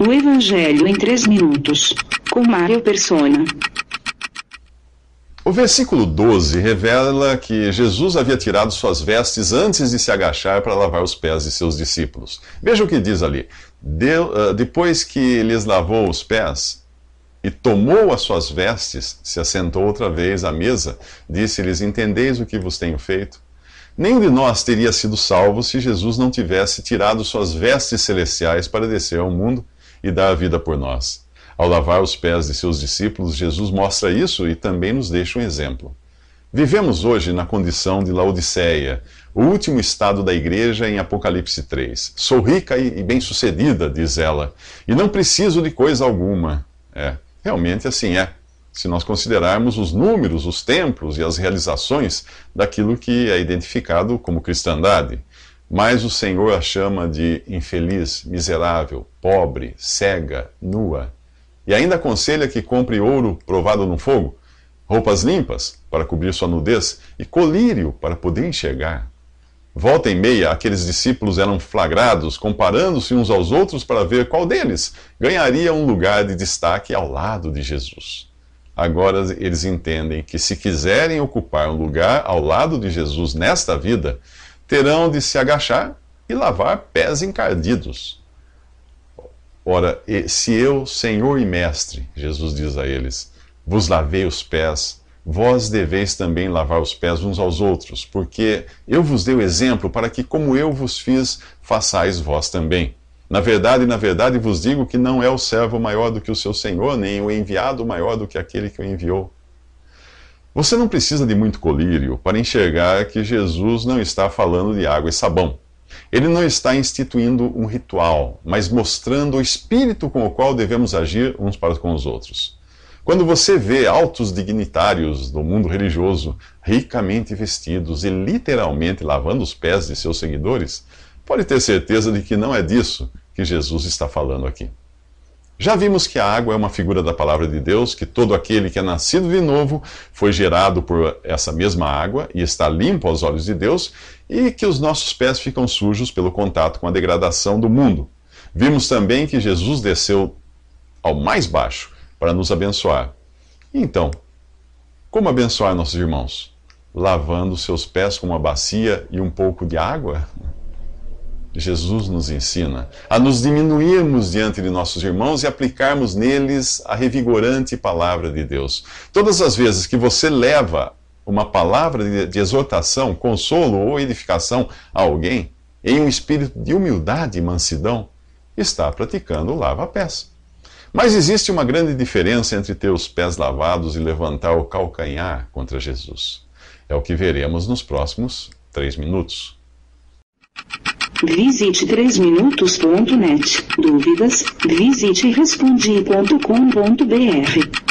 O Evangelho em 3 minutos, com Mário Persona. O versículo 12 revela que Jesus havia tirado suas vestes antes de se agachar para lavar os pés de seus discípulos. Veja o que diz ali. uh, depois que lhes lavou os pés e tomou as suas vestes, se assentou outra vez à mesa, disse-lhes: Entendeis o que vos tenho feito? Nenhum de nós teria sido salvo se Jesus não tivesse tirado suas vestes celestiais para descer ao mundo e dá a vida por nós. Ao lavar os pés de seus discípulos, Jesus mostra isso e também nos deixa um exemplo. Vivemos hoje na condição de Laodiceia, o último estado da igreja em Apocalipse 3. Sou rica e bem-sucedida, diz ela, e não preciso de coisa alguma. É, realmente assim é, se nós considerarmos os números, os templos e as realizações daquilo que é identificado como cristandade. Mas o Senhor a chama de infeliz, miserável, pobre, cega, nua. E ainda aconselha que compre ouro provado no fogo, roupas limpas para cobrir sua nudez e colírio para poder enxergar. Volta e meia, aqueles discípulos eram flagrados, comparando-se uns aos outros para ver qual deles ganharia um lugar de destaque ao lado de Jesus. Agora eles entendem que, se quiserem ocupar um lugar ao lado de Jesus nesta vida, terão de se agachar e lavar pés encardidos. Ora, se eu, Senhor e Mestre, Jesus diz a eles, vos lavei os pés, vós deveis também lavar os pés uns aos outros, porque eu vos dei o exemplo para que, como eu vos fiz, façais vós também. Na verdade, na verdade vos digo que não é o servo maior do que o seu senhor, nem o enviado maior do que aquele que o enviou. Você não precisa de muito colírio para enxergar que Jesus não está falando de água e sabão. Ele não está instituindo um ritual, mas mostrando o espírito com o qual devemos agir uns para com os outros. Quando você vê altos dignitários do mundo religioso ricamente vestidos e literalmente lavando os pés de seus seguidores, pode ter certeza de que não é disso que Jesus está falando aqui. Já vimos que a água é uma figura da palavra de Deus, que todo aquele que é nascido de novo foi gerado por essa mesma água e está limpo aos olhos de Deus, e que os nossos pés ficam sujos pelo contato com a degradação do mundo. Vimos também que Jesus desceu ao mais baixo para nos abençoar. Então, como abençoar nossos irmãos? Lavando seus pés com uma bacia e um pouco de água? Jesus nos ensina a nos diminuirmos diante de nossos irmãos e aplicarmos neles a revigorante palavra de Deus. Todas as vezes que você leva uma palavra de, exortação, consolo ou edificação a alguém, em um espírito de humildade e mansidão, está praticando o lava-pés. Mas existe uma grande diferença entre ter os pés lavados e levantar o calcanhar contra Jesus. É o que veremos nos próximos três minutos. Visite 3minutos.net. Dúvidas? Visite respondi.com.br.